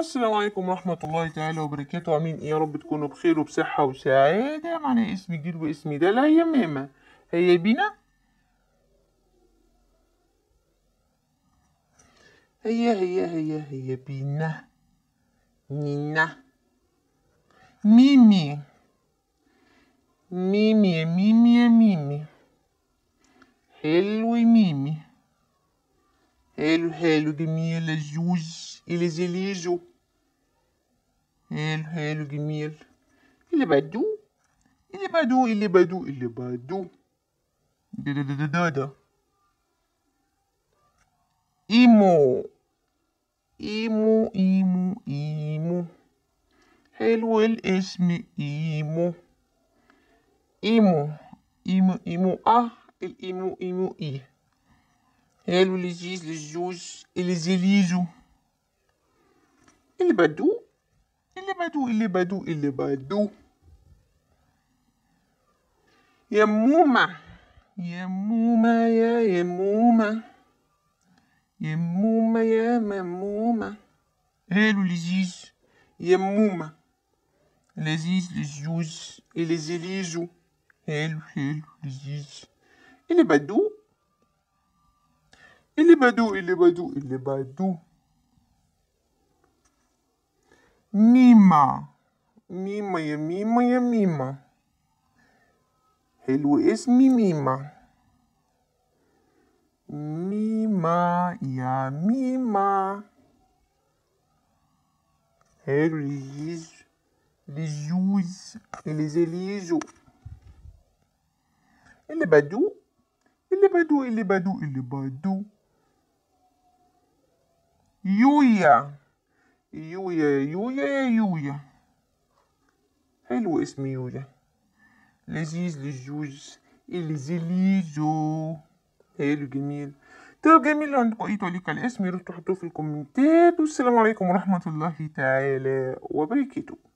السلام عليكم ورحمة الله تعالى وبركاته عاملين ايه يا رب تكونوا بخير وبصحة وسعادة معنا اسم جديد واسم ده لا هي ماما هي بينا هي هي هي هي بينا نينا ميمي ميمي يا ميمي يا ميمي حلو ميمي حلو حلو جميلة جوز إليز إليزو هيلو هيلو جميل اللي بدو اللي بدو اللي بدو اللي بدو دا دا دا دا دا إيمو إيمو إيمو إيمو حلو الاسم إيمو إيمو إيمو إيمو أه الإيمو إيمو إيه حلو لذيذ للزوز اللي زي ليزو est badou. Il est badou, il est badou, il est badou. Yemouma. Yemouma, est yemouma. Yemouma, est mouma. Hé, les Yemouma. Les is, les yous et les élisous. Hé, les is. Il est badou. Il est badou, il est badou, il est badou. ميما ميما يا ميما يا ميما حلو اسمي ميما ميما يا ميما حلو ليزو ليزوز ليزو اللي بدو اللي بدو اللي بدو اللي بدو يويا يويا يويا يا يويا حلو اسم يويا لذيذ للجوز الزليزو حلو جميل طيب جميل لو عندكم اي تعليق على الاسم ياريت تحطوه في الكومنتات والسلام عليكم ورحمة الله تعالى وبركاته